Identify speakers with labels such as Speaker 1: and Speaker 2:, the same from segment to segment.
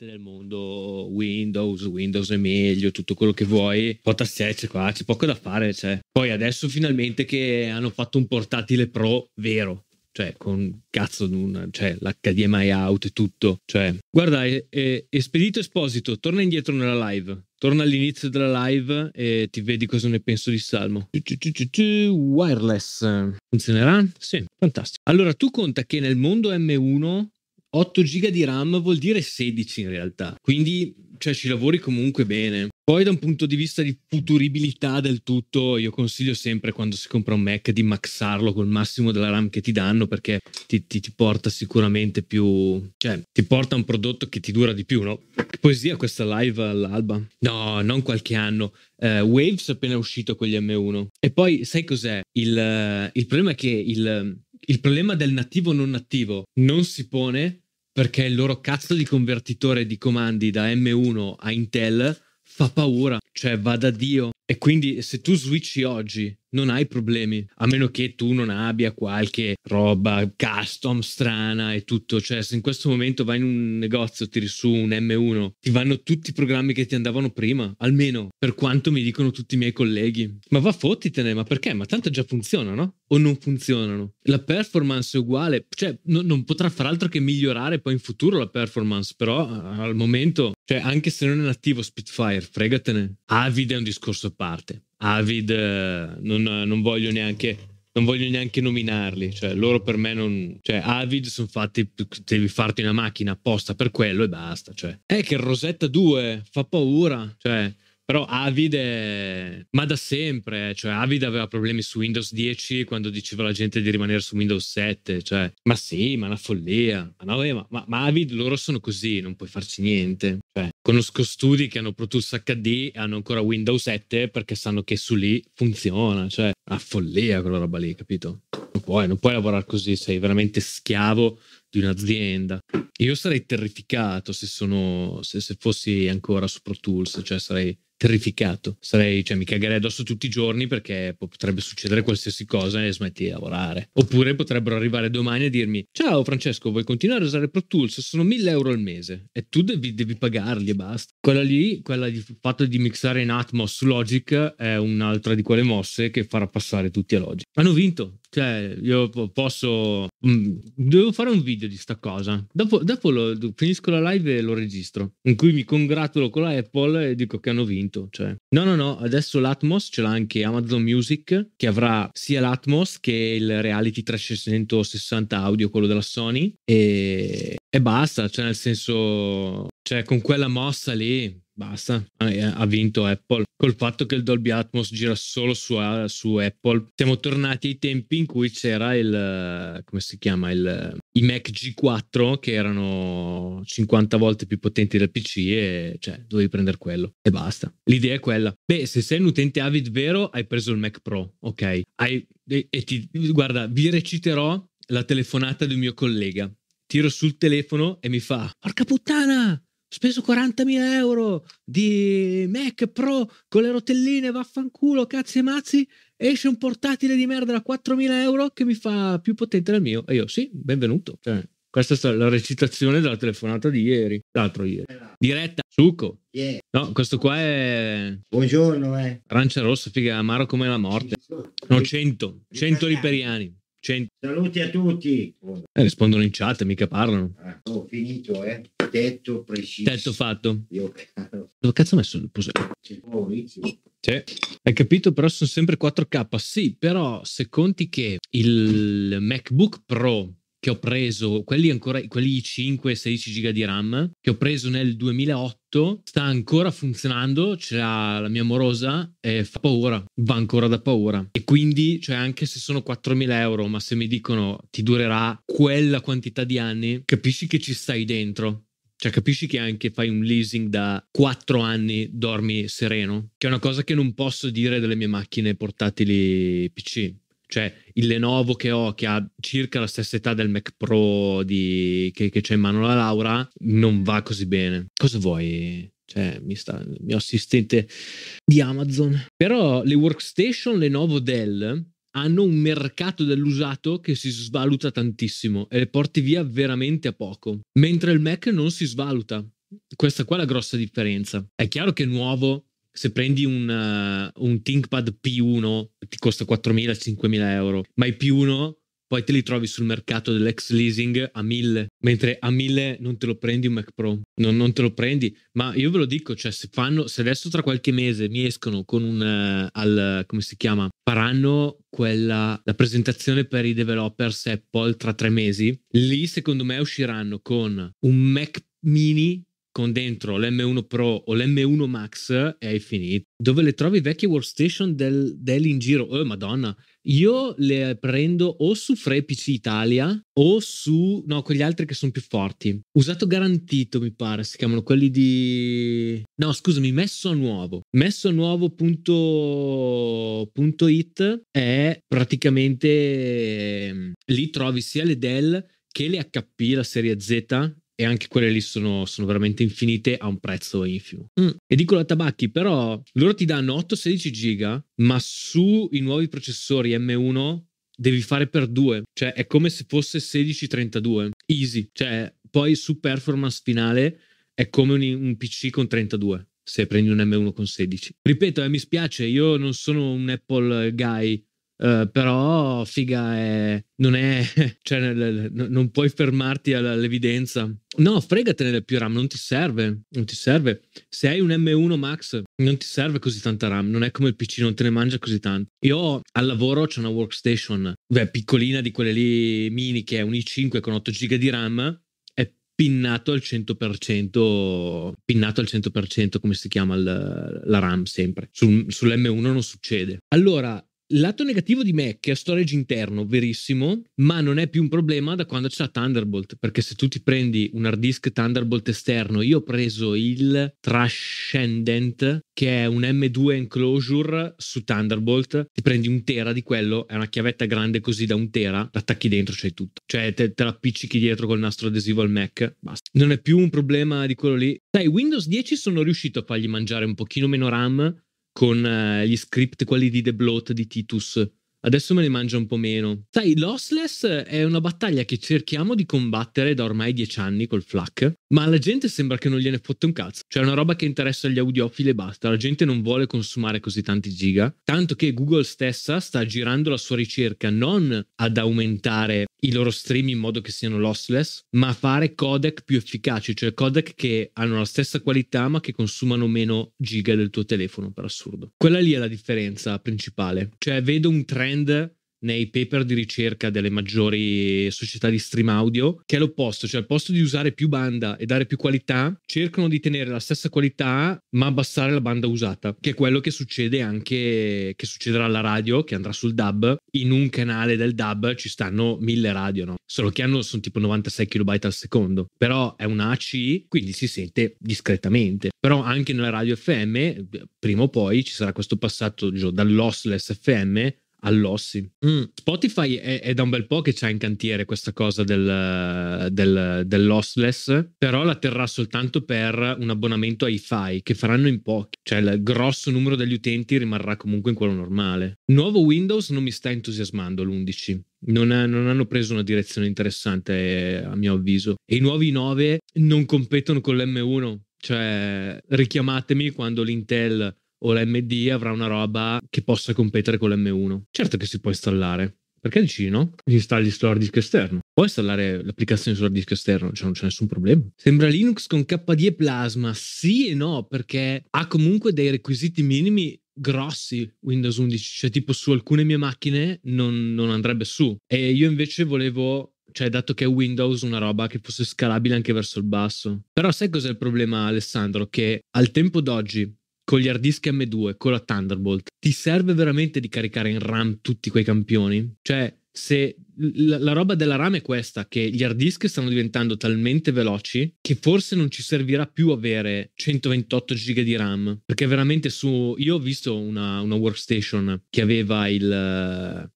Speaker 1: nel mondo Windows, Windows è meglio, tutto quello che vuoi, Potasec qua, c'è poco da fare, c'è. Cioè. Poi adesso finalmente che hanno fatto un portatile pro vero, cioè con cazzo una, cioè, l'HDMI out e tutto, cioè. Guarda, è, è, Espedito Esposito, torna indietro nella live, torna all'inizio della live e ti vedi cosa ne penso di Salmo. Wireless. Funzionerà? Sì, fantastico. Allora, tu conta che nel mondo M1 8 giga di RAM vuol dire 16 in realtà, quindi cioè, ci lavori comunque bene. Poi da un punto di vista di futuribilità del tutto, io consiglio sempre quando si compra un Mac di maxarlo col massimo della RAM che ti danno perché ti, ti, ti porta sicuramente più, cioè ti porta un prodotto che ti dura di più, no? Che poesia questa live all'alba? No, non qualche anno. Uh, Waves appena uscito con gli M1. E poi sai cos'è? Il, uh, il problema è che il il problema del nativo non nativo non si pone perché il loro cazzo di convertitore di comandi da M1 a Intel fa paura, cioè va da Dio. E quindi se tu switchi oggi non hai problemi, a meno che tu non abbia qualche roba custom strana e tutto, cioè se in questo momento vai in un negozio, tiri su un M1, ti vanno tutti i programmi che ti andavano prima, almeno per quanto mi dicono tutti i miei colleghi. Ma va fottitene, ma perché? Ma tanto già funzionano o non funzionano? La performance è uguale, cioè no, non potrà far altro che migliorare poi in futuro la performance, però al momento, cioè anche se non è nativo Spitfire, fregatene. Avid è un discorso a parte Avid eh, non, non, voglio neanche, non, voglio neanche nominarli cioè loro per me non cioè Avid sono fatti devi farti una macchina apposta per quello e basta cioè è eh, che Rosetta 2 fa paura cioè però Avid è... ma da sempre, eh, cioè Avid aveva problemi su Windows 10 quando diceva alla gente di rimanere su Windows 7, cioè ma sì, ma una follia, ma, no, eh, ma, ma, ma Avid loro sono così, non puoi farci niente. Cioè, conosco studi che hanno Pro Tools HD e hanno ancora Windows 7 perché sanno che su lì funziona, cioè una follia quella roba lì, capito? Non puoi, non puoi lavorare così, sei veramente schiavo di un'azienda. Io sarei terrificato se, sono, se, se fossi ancora su Pro Tools, cioè sarei terrificato. Sarei, cioè, mi cagherei addosso tutti i giorni perché potrebbe succedere qualsiasi cosa e smetti di lavorare. Oppure potrebbero arrivare domani e dirmi: Ciao Francesco, vuoi continuare a usare Pro Tools? Sono 1000 euro al mese e tu devi, devi pagarli e basta. Quella lì, quella di fatto di mixare in Atmos su Logic, è un'altra di quelle mosse che farà passare tutti a Logic. Hanno vinto, cioè, io posso. Mm, devo fare un video di sta cosa. Dopo, dopo lo, finisco la live e lo registro. In cui mi congratulo con la Apple e dico che hanno vinto. Cioè. No, no, no. Adesso l'Atmos ce l'ha anche Amazon Music, che avrà sia l'Atmos che il Reality 360 audio, quello della Sony. E, e basta. Cioè, nel senso. Cioè, con quella mossa lì Basta, eh, ha vinto Apple. Col fatto che il Dolby Atmos gira solo su, eh, su Apple, siamo tornati ai tempi in cui c'era il, eh, come si chiama, il, i Mac G4 che erano 50 volte più potenti del PC e cioè dovevi prendere quello e basta. L'idea è quella. Beh, se sei un utente avid vero, hai preso il Mac Pro, ok? Hai, e, e ti, guarda, vi reciterò la telefonata di un mio collega. Tiro sul telefono e mi fa: Porca puttana! speso 40.000 euro di Mac Pro con le rotelline, vaffanculo, cazzi e mazzi, esce un portatile di merda da 4.000 euro che mi fa più potente del mio. E io sì, benvenuto. Cioè, questa è la recitazione della telefonata di ieri, l'altro ieri. Diretta, succo. Yeah. No, questo qua è... Buongiorno, eh. Arancia rossa, figa, amaro come la morte. No, 100, 100 riperiani. 100. Saluti a tutti. Eh, rispondono in chat, mica parlano. Ah, ho finito, eh. Tetto preciso. Tetto fatto. Io caro. Dove cazzo ho messo il posello? C'è hai capito? Però sono sempre 4K. Sì, però se conti che il MacBook Pro che ho preso, quelli ancora, quelli 5 16 giga di RAM che ho preso nel 2008, sta ancora funzionando, ce l'ha la mia morosa e fa paura, va ancora da paura. E quindi, cioè anche se sono 4.000 euro, ma se mi dicono ti durerà quella quantità di anni, capisci che ci stai dentro. Cioè, capisci che anche fai un leasing da 4 anni, dormi sereno? Che è una cosa che non posso dire delle mie macchine portatili PC cioè, il Lenovo che ho, che ha circa la stessa età del Mac Pro di, che, che c'è in mano la Laura, non va così bene. Cosa vuoi? cioè mi sta, il mio assistente di Amazon. Però le workstation Lenovo Dell hanno un mercato dell'usato che si svaluta tantissimo e le porti via veramente a poco, mentre il Mac non si svaluta. Questa qua è la grossa differenza. È chiaro che nuovo se prendi un, uh, un ThinkPad P1 ti costa 4.000-5.000 euro, ma i P1 poi te li trovi sul mercato dell'ex leasing a 1.000, mentre a 1.000 non te lo prendi un Mac Pro, non, non, te lo prendi, ma io ve lo dico, cioè se, fanno, se adesso tra qualche mese mi escono con un, uh, al, come si chiama, faranno quella, la presentazione per i developers Apple tra tre mesi, lì secondo me usciranno con un Mac mini con dentro l'M1 Pro o l'M1 Max e hai finito. Dove le trovi vecchie workstation del, del in giro? Oh, madonna. Io le prendo o su Free Italia o su... no, quegli altri che sono più forti. Usato garantito, mi pare, si chiamano quelli di... no, scusami, messo a nuovo. Messo a nuovo punto, it è praticamente... Ehm, lì trovi sia le Dell che le HP, la serie Z, e anche quelle lì sono, sono veramente infinite a un prezzo infimo. Mm. E dico la tabacchi, però loro ti danno 8-16 giga, ma sui nuovi processori M1 devi fare per due, cioè è come se fosse 16-32, easy, cioè poi su performance finale è come un, un PC con 32 se prendi un M1 con 16. Ripeto, eh, mi spiace, io non sono un Apple guy, eh, però figa è, non è cioè nel, non puoi fermarti all'evidenza no fregatene del più RAM non ti serve non ti serve se hai un M1 Max non ti serve così tanta RAM non è come il PC non te ne mangia così tanto io al lavoro c'è una workstation beh, piccolina di quelle lì mini che è un i5 con 8 GB di RAM è pinnato al 100%, pinnato al 100% come si chiama il, la RAM sempre. Sul, Sull'M1 non succede. Allora, Lato negativo di Mac è storage interno, verissimo, ma non è più un problema da quando c'è Thunderbolt, perché se tu ti prendi un hard disk Thunderbolt esterno, io ho preso il Trascendent, che è un M2 enclosure su Thunderbolt, ti prendi un tera di quello, è una chiavetta grande così da un tera, l'attacchi dentro, c'hai tutto. Cioè te, te l'appiccichi dietro col nastro adesivo al Mac, basta. Non è più un problema di quello lì. Sai, Windows 10 sono riuscito a fargli mangiare un pochino meno RAM, con uh, gli script, quelli di The Bloat di Titus, Adesso me ne mangio un po' meno. Sai, Lossless è una battaglia che cerchiamo di combattere da ormai dieci anni col FLAC, ma alla gente sembra che non gliene fotte un cazzo. Cioè, è una roba che interessa agli audiofili e basta. La gente non vuole consumare così tanti giga. Tanto che Google stessa sta girando la sua ricerca non ad aumentare i loro stream in modo che siano lossless, ma a fare codec più efficaci, cioè codec che hanno la stessa qualità ma che consumano meno giga del tuo telefono, per assurdo. Quella lì è la differenza principale. Cioè, vedo un trend trend nei paper di ricerca delle maggiori società di stream audio, che è l'opposto, cioè al posto di usare più banda e dare più qualità, cercano di tenere la stessa qualità ma abbassare la banda usata, che è quello che succede anche, che succederà alla radio, che andrà sul DAB, in un canale del DAB ci stanno mille radio, no? Solo che hanno, sono tipo 96 kB al secondo, però è una ACI, quindi si sente discretamente. Però anche nella radio FM, prima o poi ci sarà questo passaggio dall'ossless FM all'ossi. Mm. Spotify è, è, da un bel po' che c'ha in cantiere questa cosa del, del, dell'ossless, però la terrà soltanto per un abbonamento ai FI che faranno in pochi, cioè il grosso numero degli utenti rimarrà comunque in quello normale. Nuovo Windows non mi sta entusiasmando l'11. Non, ha, non, hanno preso una direzione interessante a mio avviso e i nuovi 9 non competono con l'M1 cioè richiamatemi quando l'Intel o l'MD avrà una roba che possa competere con l'M1. Certo che si può installare. Perché dici no? installi sul hard disk esterno. Puoi installare l'applicazione sul hard disk esterno, cioè non c'è nessun problema. Sembra Linux con KDE Plasma, sì e no, perché ha comunque dei requisiti minimi grossi Windows 11, cioè tipo su alcune mie macchine non, non andrebbe su. E io invece volevo cioè dato che è Windows una roba che fosse scalabile anche verso il basso. Però sai cos'è il problema Alessandro? Che al tempo d'oggi con gli hard disk M2, con la Thunderbolt, ti serve veramente di caricare in RAM tutti quei campioni? Cioè, se la, la, roba della RAM è questa, che gli hard disk stanno diventando talmente veloci che forse non ci servirà più avere 128 GB di RAM, perché veramente su... Io ho visto una, una workstation che aveva il...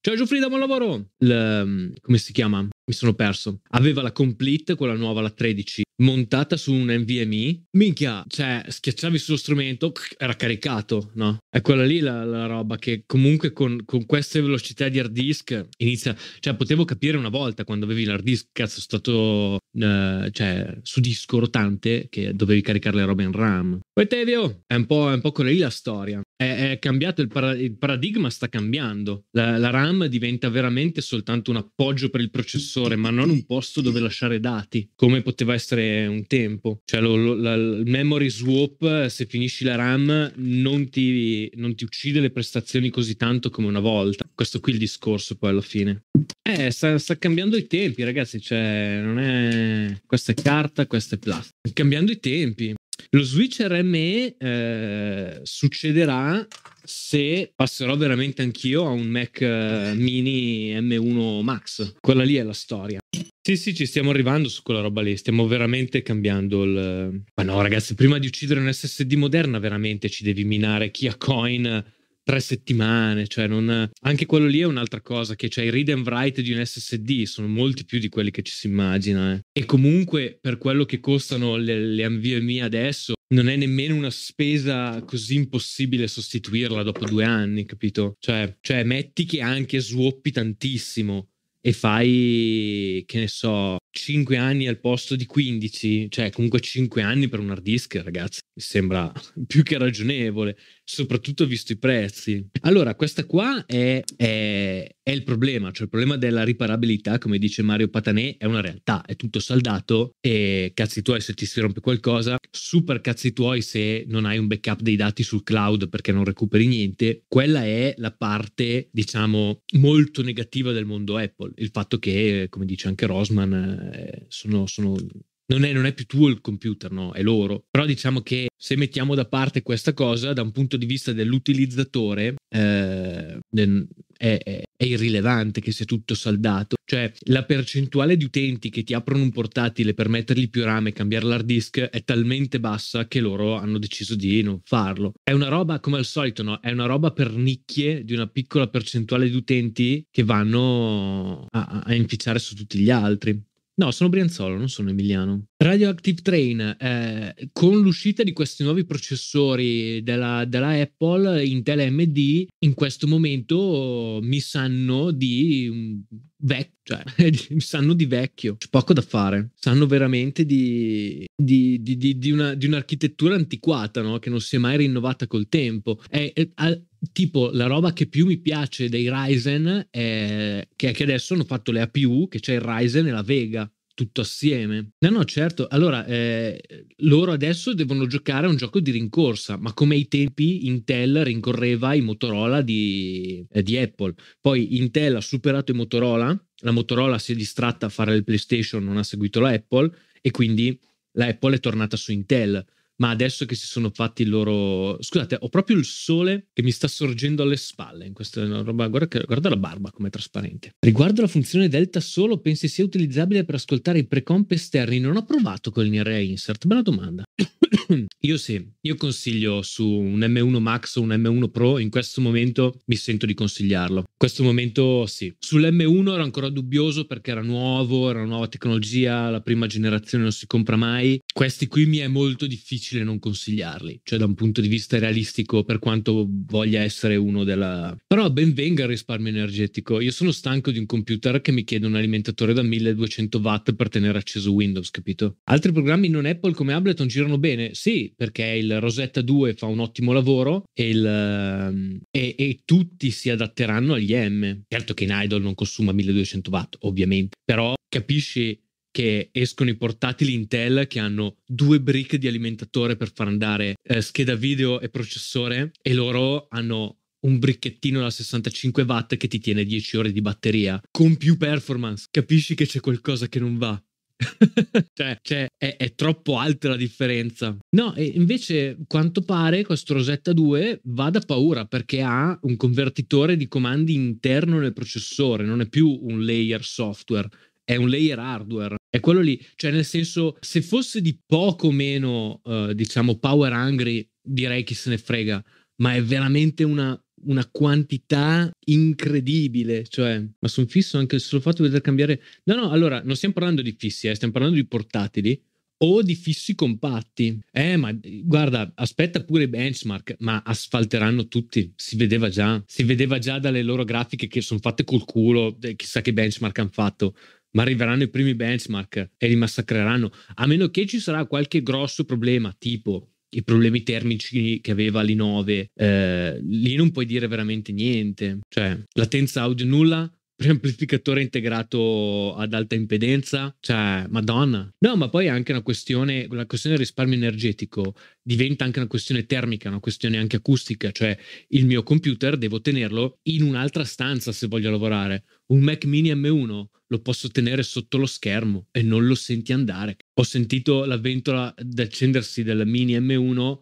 Speaker 1: Ciao Giuffrida, buon lavoro! Il, um, come si chiama? mi sono perso. Aveva la complete, quella nuova, la 13, montata su un NVMe. Minchia, cioè, schiacciavi sullo strumento, era caricato, no? È quella lì la, la roba che comunque con, con, queste velocità di hard disk inizia, cioè, poteva potevo capire una volta quando avevi l'hard disk, cazzo, stato eh, cioè, su disco rotante che dovevi caricare le robe in RAM. Poi Tevio, è un po', è un po quella lì la storia. È, è cambiato il, para- il, paradigma, sta cambiando. La, la, RAM diventa veramente soltanto un appoggio per il processore, ma non un posto dove lasciare dati, come poteva essere un tempo. Cioè, lo, lo, la, il memory swap, se finisci la RAM, non ti, non ti uccide le prestazioni così tanto come una volta questo qui il discorso poi alla fine. Eh, sta, sta cambiando i tempi, ragazzi, cioè non è questa è carta, questa è plastica. Cambiando i tempi. Lo Switch RME eh, succederà se passerò veramente anch'io a un Mac eh, mini M1 Max. Quella lì è la storia. Sì, sì, ci stiamo arrivando su quella roba lì, stiamo veramente cambiando il... Ma no, ragazzi, prima di uccidere un SSD moderna veramente ci devi minare chi ha coin tre settimane, cioè non... anche quello lì è un'altra cosa, che c'è cioè, i read and write di un SSD sono molti più di quelli che ci si immagina, eh. e comunque per quello che costano le, le NVMe adesso non è nemmeno una spesa così impossibile sostituirla dopo due anni, capito? Cioè, cioè metti che anche swappi tantissimo, e fai, che ne so, 5 anni al posto di 15, cioè comunque 5 anni per un hard disk, ragazzi, mi sembra più che ragionevole, soprattutto visto i prezzi. Allora, questa qua è, è, è il problema, cioè il problema della riparabilità, come dice Mario Patanè, è una realtà, è tutto saldato e cazzi tuoi se ti si rompe qualcosa, super cazzi tuoi se non hai un backup dei dati sul cloud perché non recuperi niente, quella è la parte, diciamo, molto negativa del mondo Apple, il fatto che, come dice anche Rosman, eh, sono, sono non, è, non è, più tuo il computer, no, è loro. Però diciamo che se mettiamo da parte questa cosa, da un punto di vista dell'utilizzatore, eh, è, è, è, irrilevante che sia tutto saldato. Cioè, la percentuale di utenti che ti aprono un portatile per mettergli più RAM e cambiare l'hard disk è talmente bassa che loro hanno deciso di non farlo. È una roba, come al solito, no? È una roba per nicchie di una piccola percentuale di utenti che vanno a, a inficiare su tutti gli altri. No, sono Brianzolo, non sono Emiliano. Radioactive Train, eh, con l'uscita di questi nuovi processori della, della, Apple, Intel MD, in questo momento mi sanno di vecchio, cioè sanno di vecchio, c'è poco da fare, sanno veramente di, di, di, di una, un'architettura antiquata no? che non si è mai rinnovata col tempo. È, è, è, tipo la roba che più mi piace dei Ryzen è che, che adesso hanno fatto le APU, che c'è il Ryzen e la Vega tutto assieme. No, no, certo. Allora, eh, loro adesso devono giocare a un gioco di rincorsa, ma come ai tempi Intel rincorreva i Motorola di, eh, di Apple. Poi Intel ha superato i Motorola, la Motorola si è distratta a fare il PlayStation, non ha seguito la Apple e quindi la Apple è tornata su Intel ma adesso che si sono fatti il loro... Scusate, ho proprio il sole che mi sta sorgendo alle spalle in questa roba. Guarda, guarda la barba come è trasparente. Riguardo la funzione delta solo, pensi sia utilizzabile per ascoltare i pre-comp esterni? Non ho provato con il Array Insert, bella domanda. io sì, io consiglio su un M1 Max o un M1 Pro, in questo momento mi sento di consigliarlo. In questo momento sì. Sull'M1 ero ancora dubbioso perché era nuovo, era una nuova tecnologia, la prima generazione non si compra mai. Questi qui mi è molto difficile difficile non consigliarli, cioè da un punto di vista realistico per quanto voglia essere uno della... Però ben venga il risparmio energetico, io sono stanco di un computer che mi chiede un alimentatore da 1200 watt per tenere acceso Windows, capito? Altri programmi non Apple come Ableton girano bene, sì, perché il Rosetta 2 fa un ottimo lavoro e, il, ehm, e, e tutti si adatteranno agli M. Certo che in Idol non consuma 1200 watt, ovviamente, però capisci che escono i portatili Intel che hanno due brick di alimentatore per far andare eh, scheda video e processore e loro hanno un bricchettino da 65 watt che ti tiene 10 ore di batteria con più performance. Capisci che c'è qualcosa che non va. cioè, cioè è, è, troppo alta la differenza. No, e invece, quanto pare, questo Rosetta 2 va da paura perché ha un convertitore di comandi interno nel processore, non è più un layer software, è un layer hardware, è quello lì, cioè nel senso se fosse di poco meno, eh, diciamo, power hungry, direi chi se ne frega, ma è veramente una, una quantità incredibile, cioè, ma sono fisso anche solo fatto di vedere cambiare. No, no, allora non stiamo parlando di fissi, eh, stiamo parlando di portatili o di fissi compatti. Eh, ma guarda, aspetta pure i benchmark, ma asfalteranno tutti, si vedeva già, si vedeva già dalle loro grafiche che sono fatte col culo, eh, chissà che benchmark hanno fatto ma arriveranno i primi benchmark e li massacreranno, a meno che ci sarà qualche grosso problema, tipo i problemi termici che aveva l'i9, eh, lì non puoi dire veramente niente, cioè latenza audio nulla, l'amplificatore integrato ad alta impedenza, cioè, madonna. No, ma poi è anche una questione, la questione del risparmio energetico diventa anche una questione termica, una questione anche acustica, cioè il mio computer devo tenerlo in un'altra stanza se voglio lavorare. Un Mac mini M1 lo posso tenere sotto lo schermo e non lo senti andare. Ho sentito la ventola d'accendersi del mini M1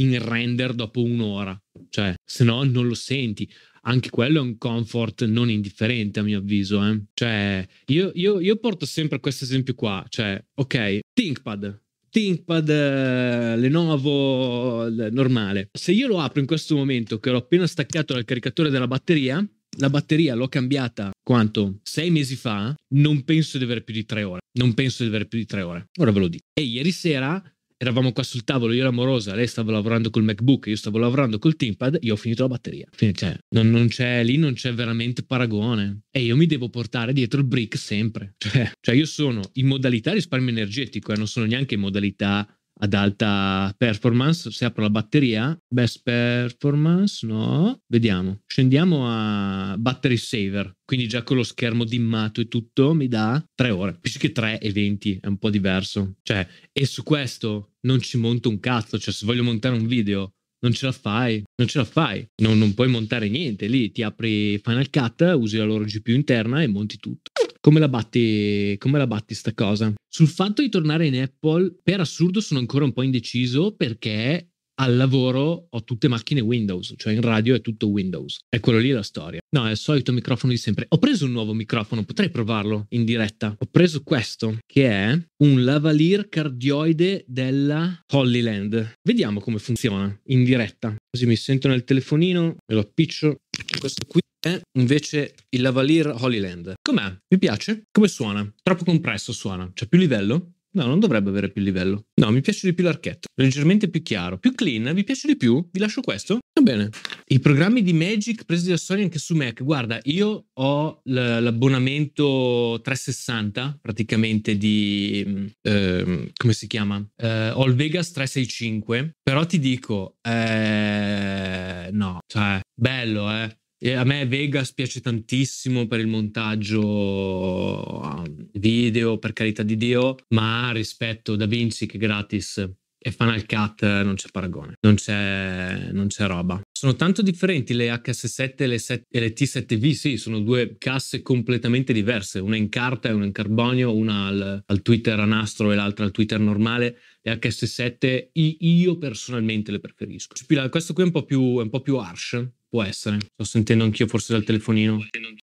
Speaker 1: in render dopo un'ora, cioè se no non lo senti. Anche quello è un comfort non indifferente a mio avviso. Eh. Cioè, io, io, io porto sempre questo esempio qua, cioè, ok, ThinkPad, ThinkPad eh, Lenovo normale. Se io lo apro in questo momento che l'ho appena staccato dal caricatore della batteria, la batteria l'ho cambiata quanto? Sei mesi fa, non penso di avere più di tre ore. Non penso di avere più di tre ore. Ora ve lo dico. E ieri sera eravamo qua sul tavolo, io e l'amorosa, lei stava lavorando col MacBook, io stavo lavorando col Timpad, io ho finito la batteria. Quindi, cioè, non, non, c'è, lì non c'è veramente paragone. E io mi devo portare dietro il brick sempre. Cioè, cioè io sono in modalità risparmio energetico e eh, non sono neanche in modalità ad alta performance. Se apro la batteria, best performance, no, vediamo. Scendiamo a battery saver, quindi già con lo schermo dimmato e tutto mi dà 3 ore, più che 3 e 20, è un po' diverso. Cioè, e su questo non ci monto un cazzo, cioè se voglio montare un video non ce la fai, non ce la fai, non, non puoi montare niente, lì ti apri Final Cut, usi la loro GPU interna e monti tutto. Come la, batti, come la batti sta cosa? Sul fatto di tornare in Apple, per assurdo sono ancora un po' indeciso perché al lavoro ho tutte macchine Windows, cioè in radio è tutto Windows. È quello lì la storia. No, è il solito microfono di sempre. Ho preso un nuovo microfono, potrei provarlo in diretta. Ho preso questo, che è un lavalier cardioide della Holly Land. Vediamo come funziona in diretta. Così mi sento nel telefonino, me lo appiccio. Questo qui è invece il lavalier Holyland. Com'è? Mi piace? Come suona? Troppo compresso suona. C'è più livello? No, non dovrebbe avere più livello. No, mi piace di più l'archetto. Leggermente più chiaro. Più clean, vi piace di più? Vi lascio questo? Va bene. I programmi di Magic presi da Sony anche su Mac. Guarda, io ho l'abbonamento 360 praticamente di... Eh, come si chiama? Eh, ho Vegas 365. Però ti dico... Eh, no, cioè... Bello, eh. E a me Vegas piace tantissimo per il montaggio um, video, per carità di Dio, ma rispetto Da Vinci che gratis e Final Cut eh, non c'è paragone, non c'è, non c'è roba. Sono tanto differenti le HS7 e le, set, e le, T7V, sì, sono due casse completamente diverse, una in carta e una in carbonio, una al, al Twitter a nastro e l'altra al Twitter normale. Le HS7 io personalmente le preferisco. Questo qui è un po' più, un po più harsh, Può essere. Sto sentendo anch'io forse dal telefonino.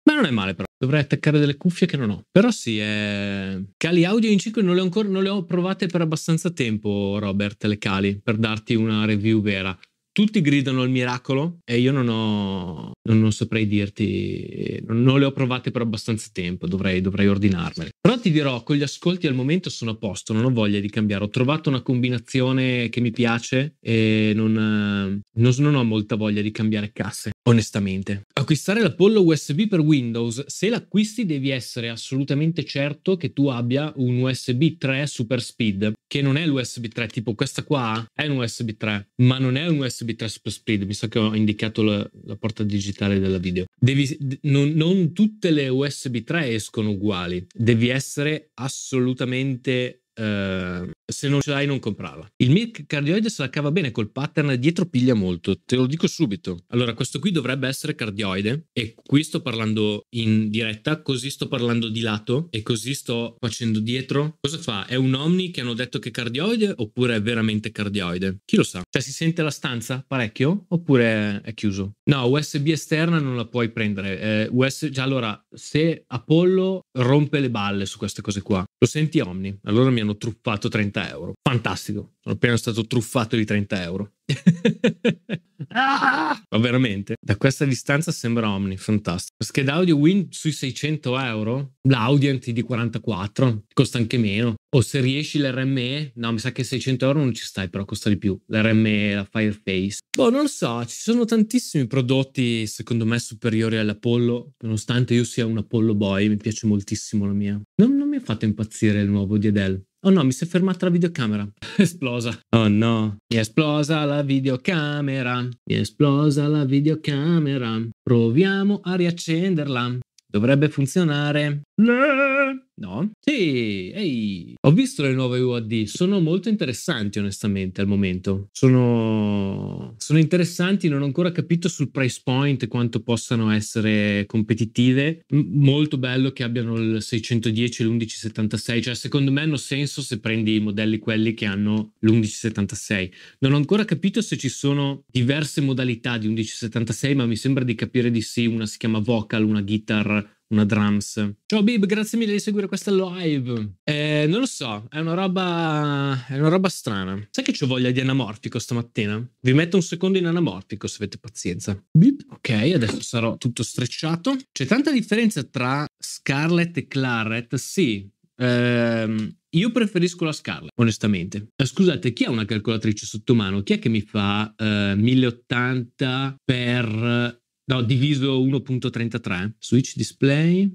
Speaker 1: Ma non è male però. Dovrei attaccare delle cuffie che non ho. Però sì, è... cali audio in 5 non le, ho ancora, non le ho provate per abbastanza tempo, Robert, le cali, per darti una review vera tutti gridano al miracolo e io non ho, non, non saprei dirti, non, non, le ho provate per abbastanza tempo, dovrei, dovrei ordinarmele. Però ti dirò, con gli ascolti al momento sono a posto, non ho voglia di cambiare, ho trovato una combinazione che mi piace e non, non ho molta voglia di cambiare casse, onestamente. Acquistare l'Apollo USB per Windows, se l'acquisti devi essere assolutamente certo che tu abbia un USB 3 Super Speed, che non è l'USB 3, tipo questa qua è un USB 3, ma non è un USB USB3 Super Speed, mi sa che ho indicato la, la porta digitale della video. Devi, non, non tutte le USB 3 escono uguali, devi essere assolutamente eh, se non ce l'hai non comprarla. Il milk cardioide se la cava bene col pattern dietro piglia molto, te lo dico subito. Allora questo qui dovrebbe essere cardioide e qui sto parlando in diretta, così sto parlando di lato e così sto facendo dietro. Cosa fa? È un omni che hanno detto che è cardioide oppure è veramente cardioide? Chi lo sa? Cioè si sente la stanza parecchio oppure è chiuso? No, USB esterna non la puoi prendere. Eh, US... Già cioè, allora, se Apollo rompe le balle su queste cose qua, lo senti omni? Allora mi hanno truffato 30 30 euro. Fantastico, sono appena stato truffato di 30 euro. Ma veramente, da questa distanza sembra Omni, fantastico. Scheda audio Win sui 600 euro, l'Audian TD44, costa anche meno. O se riesci l'RME, no mi sa che 600 euro non ci stai, però costa di più. L'RME, la Fireface. Boh, non lo so, ci sono tantissimi prodotti secondo me superiori all'Apollo, nonostante io sia un Apollo boy, mi piace moltissimo la mia. Non, non mi ha fatto impazzire il nuovo di Adele. Oh no, mi si è fermata la videocamera. esplosa. Oh no. Mi è esplosa la videocamera. Mi è esplosa la videocamera. Proviamo a riaccenderla. Dovrebbe funzionare. No! No. Sì, ehi. Ho visto le nuove UAD, sono molto interessanti onestamente al momento. Sono... sono interessanti, non ho ancora capito sul price point quanto possano essere competitive. M- molto bello che abbiano il 610 e l'1176, cioè secondo me hanno senso se prendi i modelli quelli che hanno l'1176. Non ho ancora capito se ci sono diverse modalità di 1176, ma mi sembra di capire di sì, una si chiama vocal, una guitar una drums. Ciao Bib, grazie mille di seguire questa live. Eh, non lo so, è una roba. È una roba strana. Sai che ho voglia di anamorfico stamattina? Vi metto un secondo in anamorfico se avete pazienza. Bip. Ok, adesso sarò tutto strecciato. C'è tanta differenza tra Scarlet e Claret? Sì. Ehm, io preferisco la Scarlet, onestamente. Eh, scusate, chi ha una calcolatrice sotto mano? Chi è che mi fa eh, 1080 per No, diviso 1.33. Switch display.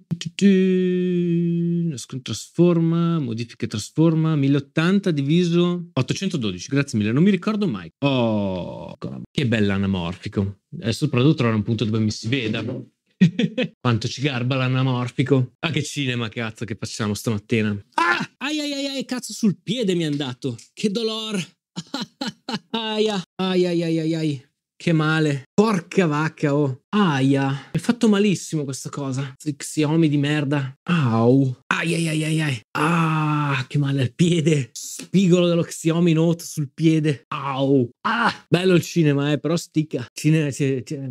Speaker 1: Trasforma, modifica trasforma. 1080 diviso 812. Grazie mille, non mi ricordo mai. Oh, che bella anamorfico. Adesso provo a trovare un punto dove mi si veda. Quanto ci garba l'anamorfico. Ah, che cinema, cazzo, che facciamo stamattina. Ah, ai ai ai, ai cazzo, sul piede mi è andato. Che dolore. Aia, ai ai ai ai ai. Che male. Porca vacca, oh. Aia. È fatto malissimo questa cosa. Xiomi di merda. Au. Ai ai ai ai ai. Ah, che male al piede. Spigolo dello Xiomi Note sul piede. Au. Ah, bello il cinema, eh, però sticca. Cinema,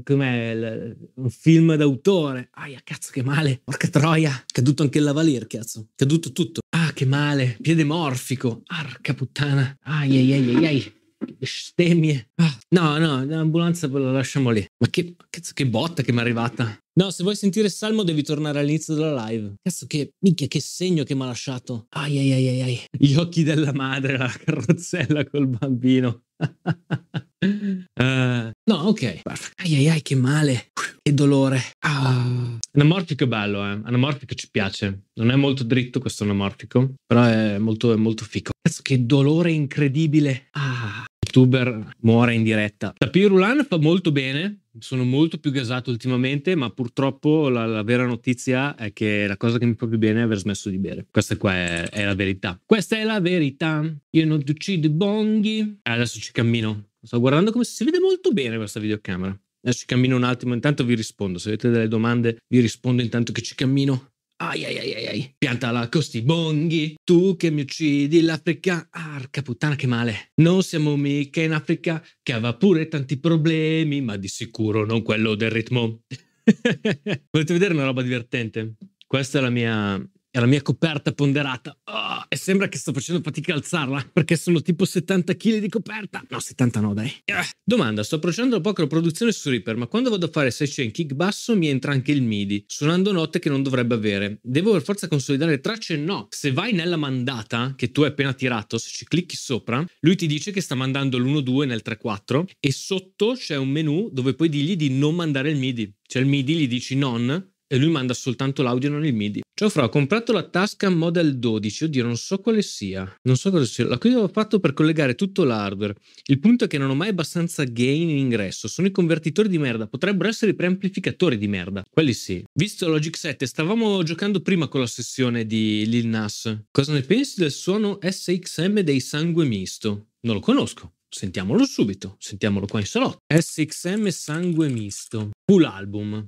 Speaker 1: com'è? Un film d'autore. Aia, cazzo, che male. Porca troia. Caduto anche il lavalier, cazzo. Caduto tutto. Ah, che male. Piede morfico. Arca puttana. Ai ai ai ai ai bestemmie. Ah, no, no, l'ambulanza la lasciamo lì. Ma che, cazzo, che botta che mi è arrivata. No, se vuoi sentire Salmo devi tornare all'inizio della live. Cazzo che, minchia, che segno che mi ha lasciato. Ai ai ai ai ai. Gli occhi della madre, la carrozzella col bambino. uh, no, ok. Ai ai ai, che male. Che dolore. Ah. Anamorfico è bello, eh. Anamorfico ci piace. Non è molto dritto questo anamorfico, però è molto, è molto fico. Cazzo, che dolore incredibile. Ah youtuber muore in diretta. Tapirulan fa molto bene, sono molto più gasato ultimamente, ma purtroppo la, la, vera notizia è che la cosa che mi fa più bene è aver smesso di bere. Questa qua è, è la verità. Questa è la verità. Io non ti uccido i bonghi. Adesso ci cammino. Sto guardando come si vede molto bene questa videocamera. Adesso ci cammino un attimo, intanto vi rispondo. Se avete delle domande, vi rispondo intanto che ci cammino. Ai ai ai ai ai, piantala con bonghi, tu che mi uccidi l'Africa, arca puttana che male. Non siamo mica in Africa, che aveva pure tanti problemi, ma di sicuro non quello del ritmo. Volete vedere una roba divertente? Questa è la mia è la mia coperta ponderata. Oh, e sembra che sto facendo fatica a alzarla, perché sono tipo 70 kg di coperta. No, 70 no, dai. Ah, domanda, sto procedendo da poco la produzione su Reaper, ma quando vado a fare session kick basso mi entra anche il MIDI, suonando note che non dovrebbe avere. Devo per forza consolidare le tracce? No. Se vai nella mandata, che tu hai appena tirato, se ci clicchi sopra, lui ti dice che sta mandando l'1-2 nel 3-4 e sotto c'è un menu dove puoi dirgli di non mandare il MIDI. Cioè il MIDI gli dici non, e lui manda soltanto l'audio non il MIDI. Ciao Fra, ho comprato la Tascam Model 12, oddio non so quale sia, non so cosa sia, la cosa ho fatto per collegare tutto l'hardware, il punto è che non ho mai abbastanza gain in ingresso, sono i convertitori di merda, potrebbero essere i preamplificatori di merda, quelli sì. Visto Logic 7, stavamo giocando prima con la sessione di Lil Nas, cosa ne pensi del suono SXM dei Sangue Misto? Non lo conosco. Sentiamolo subito, sentiamolo qua in salotto. SXM Sangue Misto, full album.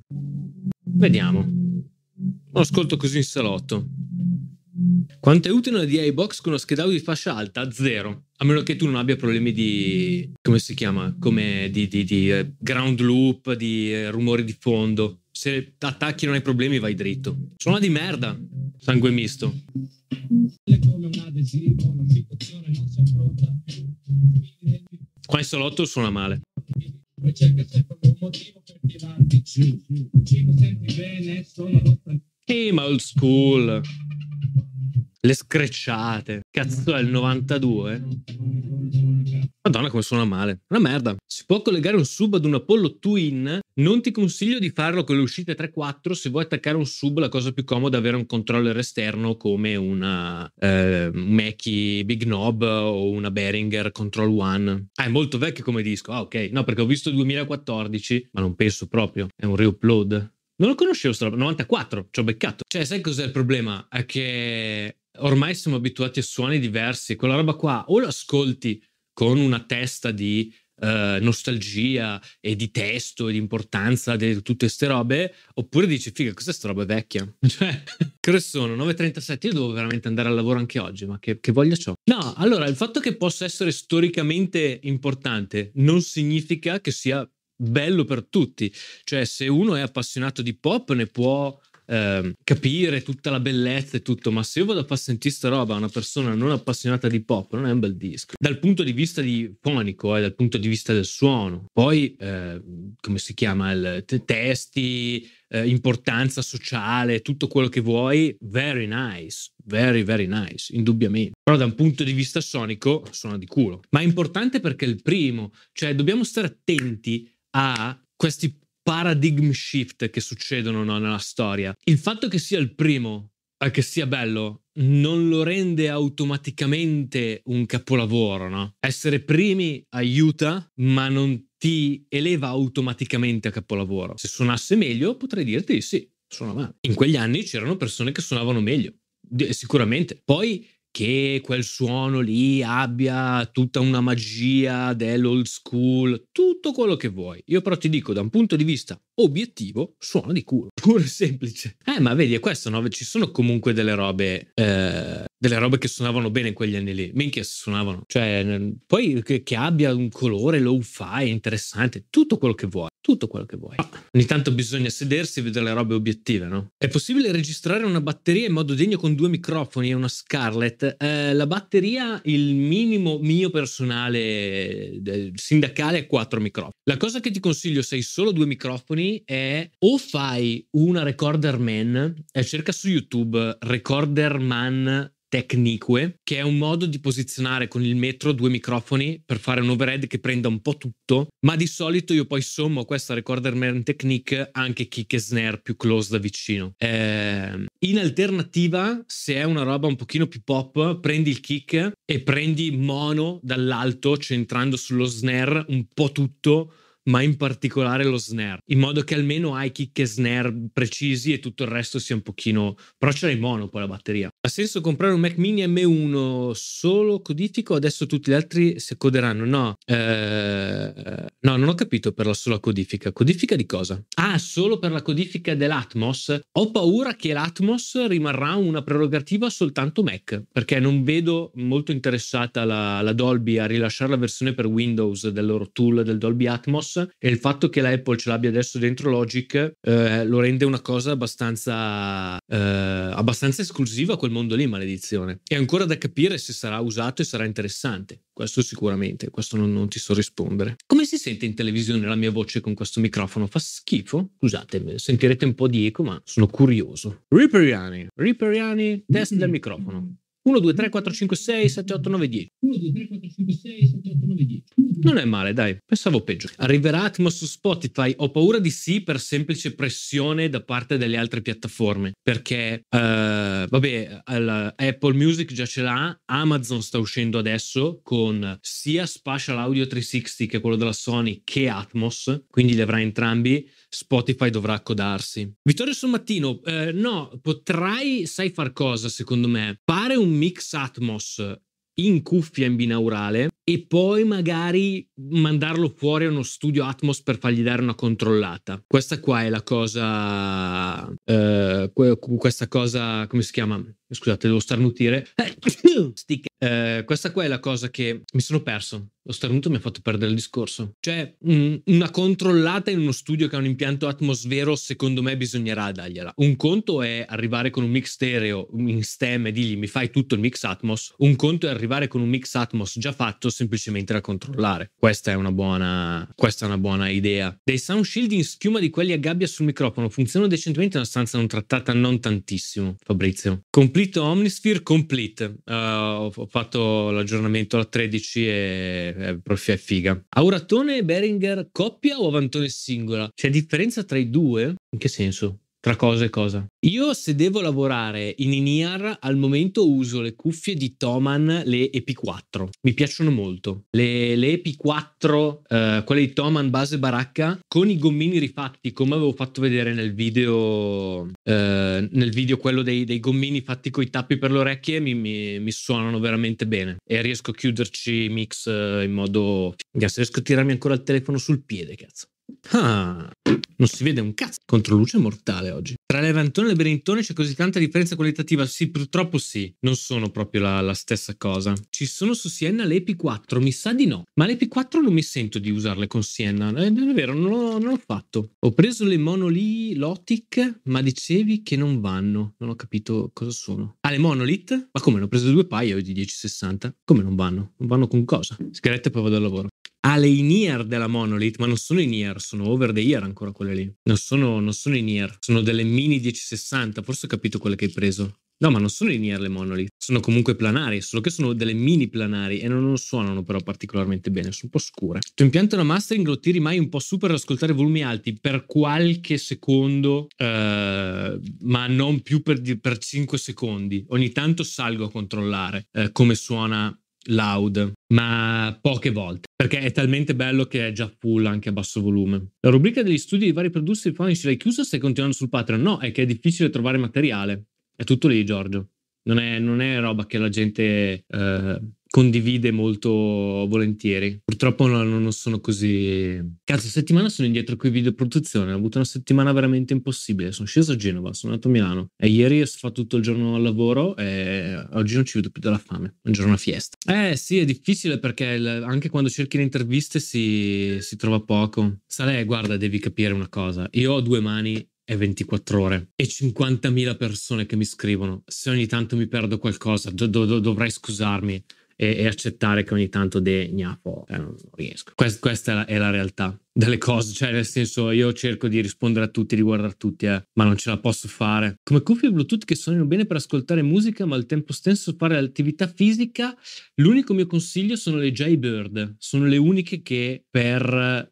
Speaker 1: Vediamo. Lo ascolto così in salotto. Quanto è utile una DI box con uno scheda di fascia alta? Zero. A meno che tu non abbia problemi di. come si chiama? Come di, di, di eh, ground loop, di eh, rumori di fondo. Se attacchi non hai problemi, vai dritto. Suona di merda. Sangue misto. Qua in salotto suona male. Poi cerca sempre un motivo per tirarti giù. Ci senti bene, sono l'ottantino. Sì, old school. Le screcciate. Cazzo, è il 92. Madonna, come suona male. Una merda. Si può collegare un sub ad un Apollo Twin? Non ti consiglio di farlo con le uscite 3-4. Se vuoi attaccare un sub, la cosa più comoda è avere un controller esterno come una eh, Mackie Big Knob o una Behringer Control One. Ah, è molto vecchio come disco. Ah, ok. No, perché ho visto 2014, ma non penso proprio. È un reupload. Non lo conoscevo, roba. 94, ci ho beccato. Cioè, sai cos'è il problema? È che ormai siamo abituati a suoni diversi. Quella roba qua o lo ascolti con una testa di eh, nostalgia e di testo e di importanza di tutte queste robe, oppure dici, figa, questa sta roba vecchia? Cioè, che sono? 9.37, io devo veramente andare al lavoro anche oggi, ma che, che voglia ciò? No, allora, il fatto che possa essere storicamente importante non significa che sia bello per tutti. Cioè, se uno è appassionato di pop, ne può eh, capire tutta la bellezza e tutto, ma se io vado a far sentire sta roba a una persona non appassionata di pop, non è un bel disco. Dal punto di vista di fonico, eh, dal punto di vista del suono, poi eh, come si chiama, il, testi, eh, importanza sociale, tutto quello che vuoi, very nice, very very nice, indubbiamente. Però da un punto di vista sonico suona di culo. Ma è importante perché è il primo, cioè dobbiamo stare attenti a questi paradigm shift che succedono no, nella storia. Il fatto che sia il primo e eh, che sia bello non lo rende automaticamente un capolavoro, no? Essere primi aiuta, ma non ti eleva automaticamente a capolavoro. Se suonasse meglio, potrei dirti sì, suona male. In quegli anni c'erano persone che suonavano meglio, sicuramente. Poi che quel suono lì abbia tutta una magia dell'old school, tutto quello che vuoi. Io però ti dico, da un punto di vista obiettivo, suona di culo. Pure semplice. Eh, ma vedi, è questo, no? Ci sono comunque delle robe eh, delle robe che suonavano bene in quegli anni lì. Minchia, suonavano. Cioè, poi che, che abbia un colore low fi interessante, tutto quello che vuoi. Tutto quello che vuoi. Ma ogni tanto bisogna sedersi e vedere le robe obiettive, no? È possibile registrare una batteria in modo degno con due microfoni e una Scarlett? Eh, la batteria, il minimo mio personale sindacale è quattro microfoni. La cosa che ti consiglio se hai solo due microfoni è o fai una recorder man, eh, cerca su YouTube recorder man Technique, che è un modo di posizionare con il metro due microfoni per fare un overhead che prenda un po' tutto, ma di solito io poi sommo a questa recorder man technique anche kick e snare più close da vicino. Eh, in alternativa, se è una roba un pochino più pop, prendi il kick e prendi mono dall'alto, centrando sullo snare un po' tutto ma in particolare lo snare, in modo che almeno hai kick e snare precisi e tutto il resto sia un pochino... però ce l'hai mono poi la batteria. Ha senso comprare un Mac mini M1 solo codifico, adesso tutti gli altri si coderanno? No, eh, no, non ho capito per la sola codifica. Codifica di cosa? Ah, solo per la codifica dell'Atmos? Ho paura che l'Atmos rimarrà una prerogativa soltanto Mac, perché non vedo molto interessata la, la Dolby a rilasciare la versione per Windows del loro tool del Dolby Atmos e il fatto che l'Apple ce l'abbia adesso dentro Logic eh, lo rende una cosa abbastanza, eh, abbastanza esclusiva a quel mondo lì, maledizione. È ancora da capire se sarà usato e sarà interessante. Questo sicuramente, questo non, non ti so rispondere. Come si sente in televisione la mia voce con questo microfono? Fa schifo? Scusate, sentirete un po' di eco, ma sono curioso. Riperiani, Riperiani, test del microfono. 1, 2, 3, 4, 5, 6, 7, 8, 9, 10. 1, 2, 3, 4, 5, 6, 7, 8, 9, 10. Non è male, dai, pensavo peggio. Arriverà Atmos su Spotify? Ho paura di sì per semplice pressione da parte delle altre piattaforme, perché uh, vabbè, Apple Music già ce l'ha, Amazon sta uscendo adesso con sia Spatial Audio 360 che è quello della Sony che Atmos, quindi li avrà entrambi. Spotify dovrà accodarsi. Vittorio Sommattino, eh, no, potrai, sai far cosa secondo me? Fare un mix Atmos in cuffia in binaurale e poi magari mandarlo fuori a uno studio Atmos per fargli dare una controllata. Questa qua è la cosa, eh, questa cosa, come si chiama? Scusate, devo starnutire. Eh, questa qua è la cosa che mi sono perso. Lo starnuto mi ha fatto perdere il discorso. Cioè, un, una controllata in uno studio che ha un impianto atmosfero, secondo me bisognerà dargliela. Un conto è arrivare con un mix stereo in stem e digli mi fai tutto il mix atmos. Un conto è arrivare con un mix atmos già fatto semplicemente da controllare. Questa è una buona, questa è una buona idea. Dei sound shield in schiuma di quelli a gabbia sul microfono funzionano decentemente in una stanza non trattata non tantissimo, Fabrizio. Compl- Complete Omnisphere Complete. Uh, ho, ho, fatto l'aggiornamento alla 13 e eh, prof è figa. Auratone e Beringer coppia o Avantone singola? C'è differenza tra i due? In che senso? tra cosa e cosa. Io se devo lavorare in in-ear al momento uso le cuffie di Toman, le EP4. Mi piacciono molto. Le, le EP4, uh, eh, quelle di Toman base baracca, con i gommini rifatti, come avevo fatto vedere nel video, uh, nel video quello dei, dei gommini fatti con i tappi per le orecchie, mi, mi, mi, suonano veramente bene e riesco a chiuderci i mix eh, in modo... Se riesco a tirarmi ancora il telefono sul piede, cazzo. Ah, non si vede un cazzo. Controluce mortale oggi. Tra l'Evantone e il Benintone c'è così tanta differenza qualitativa? Sì, purtroppo sì. Non sono proprio la, la stessa cosa. Ci sono su Sienna le EP4? Mi sa di no. Ma le EP4 non mi sento di usarle con Sienna. È, è vero, non l'ho, non l'ho, fatto. Ho preso le Monolith Lotic, ma dicevi che non vanno. Non ho capito cosa sono. Ah, le Monolith? Ma come? Ne ho preso due paio di 1060. Come non vanno? Non vanno con cosa? Sigarette e poi vado al lavoro ha le in-ear della Monolith, ma non sono in-ear, sono over the ear ancora quelle lì. Non sono, non sono in-ear, sono delle mini 1060, forse ho capito quelle che hai preso. No, ma non sono in ear le monolith, sono comunque planari, solo che sono delle mini planari e non, non suonano però particolarmente bene, sono un po' scure. Tu impianto una mastering lo tiri mai un po' su per ascoltare volumi alti per qualche secondo, eh, ma non più per, per, 5 secondi. Ogni tanto salgo a controllare eh, come suona loud, ma poche volte, perché è talmente bello che è già full anche a basso volume. La rubrica degli studi di vari producer Punish l'hai chiusa, se continuando sul Patreon? No, è che è difficile trovare materiale. È tutto lì, Giorgio. Non è, non è roba che la gente eh, condivide molto volentieri. Purtroppo no, non sono così... Cazzo, settimana sono indietro con i video produzione, ho avuto una settimana veramente impossibile. Sono sceso a Genova, sono andato a Milano e ieri ho fatto tutto il giorno al lavoro e oggi non ci vedo più dalla fame. Un giorno a fiesta. Eh sì, è difficile perché il... anche quando cerchi le interviste si... si trova poco. Sale, guarda, devi capire una cosa. Io ho due mani 24 ore e 50.000 persone che mi scrivono. Se ogni tanto mi perdo qualcosa, do- do- dovrei scusarmi e, e accettare che ogni tanto degna po', eh, non, riesco. Quest, questa è la, è la realtà delle cose, cioè nel senso io cerco di rispondere a tutti, di guardare tutti, eh, ma non ce la posso fare. Come cuffie Bluetooth che suonano bene per ascoltare musica, ma al tempo stesso fare attività fisica, l'unico mio consiglio sono le J-Bird, sono le uniche che per,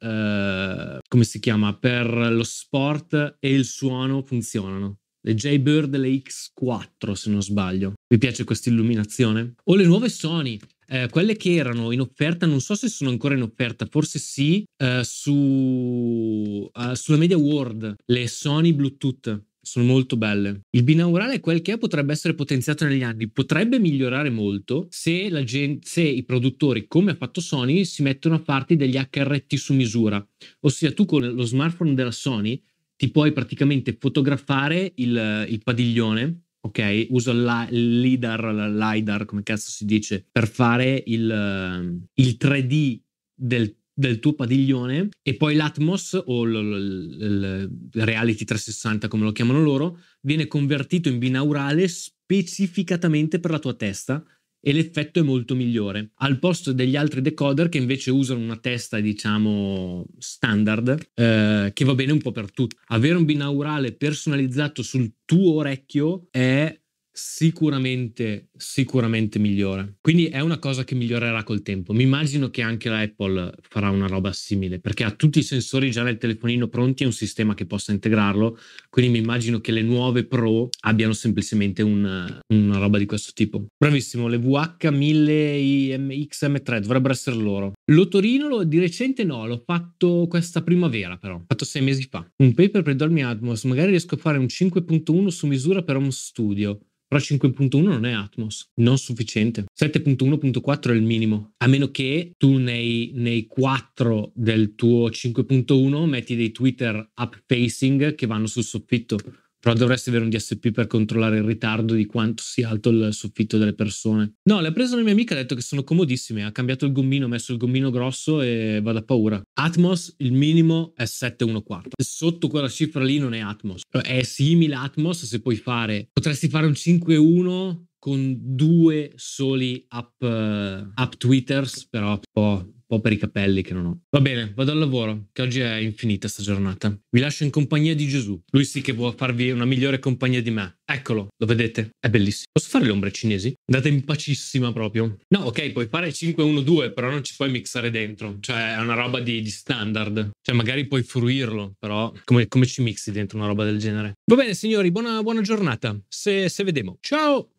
Speaker 1: eh, come si chiama, per lo sport e il suono funzionano le J-Bird le X4 se non sbaglio. Vi piace questa illuminazione? O le nuove Sony, eh, quelle che erano in offerta, non so se sono ancora in offerta, forse sì, eh, su, eh, sulla Media World, le Sony Bluetooth. Sono molto belle. Il binaurale, quel che è, potrebbe essere potenziato negli anni, potrebbe migliorare molto se, gente, se i produttori, come ha fatto Sony, si mettono a parte degli HRT su misura. Ossia, tu con lo smartphone della Sony ti puoi praticamente fotografare il, il padiglione ok? Uso il LIDAR, l'IDAR, come cazzo si dice, per fare il, ehm, il 3D del, del, tuo padiglione e poi l'Atmos o il Reality 360, come lo chiamano loro, viene convertito in binaurale specificatamente per la tua testa e l'effetto è molto migliore, al posto degli altri decoder che invece usano una testa, diciamo, standard, eh, che va bene un po' per tutto. Avere un binaurale personalizzato sul tuo orecchio è sicuramente, sicuramente migliore. Quindi è una cosa che migliorerà col tempo. Mi immagino che anche la Apple farà una roba simile, perché ha tutti i sensori già nel telefonino pronti e un sistema che possa integrarlo. Quindi mi immagino che le nuove Pro abbiano semplicemente un, una roba di questo tipo. Bravissimo, le VH1000XM3 dovrebbero essere loro. L'Otorino di recente no, l'ho fatto questa primavera però, fatto sei mesi fa. Un paper per Dolmy Atmos, magari riesco a fare un 5.1 su misura per home studio. Però 5.1 non è Atmos, non sufficiente. 7.1.4 è il minimo, a meno che tu nei, nei 4 del tuo 5.1 metti dei Twitter up facing che vanno sul soffitto però dovresti avere un DSP per controllare il ritardo di quanto sia alto il soffitto delle persone. No, l'ha preso una mia amica ha detto che sono comodissime, ha cambiato il gommino, ha messo il gommino grosso e vado a paura. Atmos, il minimo è 714. Sotto quella cifra lì non è Atmos. Cioè, è simile Atmos se puoi fare, potresti fare un 5.1 con due soli app, uh, app Twitters, però un po', un po' per i capelli che non ho. Va bene, vado al lavoro, che oggi è infinita sta giornata. Vi lascio in compagnia di Gesù. Lui sì che vuole farvi una migliore compagnia di me. Eccolo, lo vedete? È bellissimo. Posso fare le ombre cinesi? Andate in pacissima proprio. No, ok, puoi fare 5-1-2, però non ci puoi mixare dentro. Cioè, è una roba di, di standard. Cioè, magari puoi fruirlo, però come, come, ci mixi dentro una roba del genere? Va bene, signori, buona, buona giornata. Se, se vediamo. Ciao!